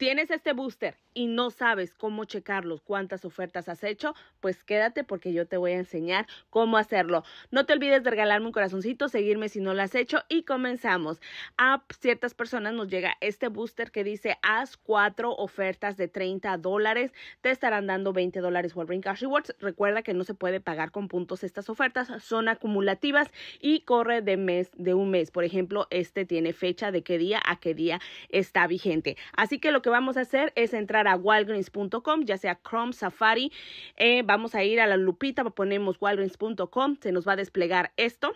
tienes este booster y no sabes cómo checarlos, cuántas ofertas has hecho, pues quédate porque yo te voy a enseñar cómo hacerlo. No te olvides de regalarme un corazoncito, seguirme si no lo has hecho y comenzamos. A ciertas personas nos llega este booster que dice haz cuatro ofertas de 30 dólares, te estarán dando 20 dólares Cash Rewards. Recuerda que no se puede pagar con puntos estas ofertas, son acumulativas y corre de mes de un mes. Por ejemplo, este tiene fecha de qué día a qué día está vigente. Así que lo que vamos a hacer es entrar a walgreens.com, ya sea Chrome, Safari. Eh, vamos a ir a la lupita, ponemos walgreens.com, se nos va a desplegar esto.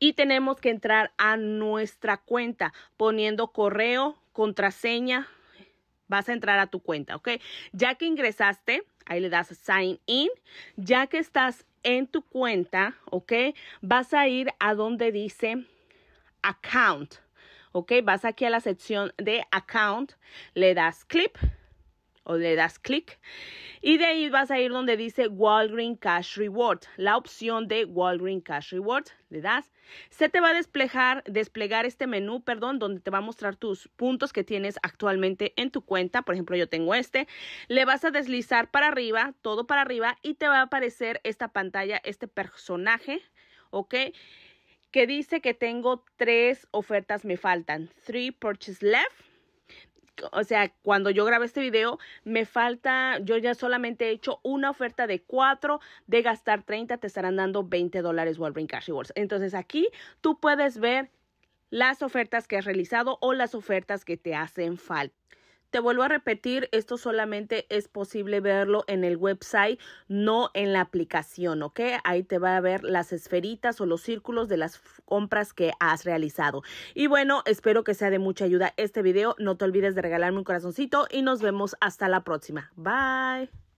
Y tenemos que entrar a nuestra cuenta poniendo correo, contraseña. Vas a entrar a tu cuenta, ¿ok? Ya que ingresaste, ahí le das sign in. Ya que estás en tu cuenta, ¿ok? Vas a ir a donde dice account. ¿ok? Vas aquí a la sección de account, le das clip o le das clic y de ahí vas a ir donde dice Walgreens Cash Reward, la opción de Walgreens Cash Reward, le das, se te va a desplegar, desplegar este menú, perdón, donde te va a mostrar tus puntos que tienes actualmente en tu cuenta, por ejemplo yo tengo este, le vas a deslizar para arriba, todo para arriba y te va a aparecer esta pantalla, este personaje, ok, que dice que tengo tres ofertas me faltan. Three purchases left. O sea, cuando yo grabé este video, me falta, yo ya solamente he hecho una oferta de cuatro, de gastar 30, te estarán dando 20 dólares Walgreens Cash Rewards. Entonces aquí tú puedes ver las ofertas que has realizado o las ofertas que te hacen falta. Te vuelvo a repetir, esto solamente es posible verlo en el website, no en la aplicación, ¿ok? Ahí te va a ver las esferitas o los círculos de las compras que has realizado. Y bueno, espero que sea de mucha ayuda este video. No te olvides de regalarme un corazoncito y nos vemos hasta la próxima. Bye.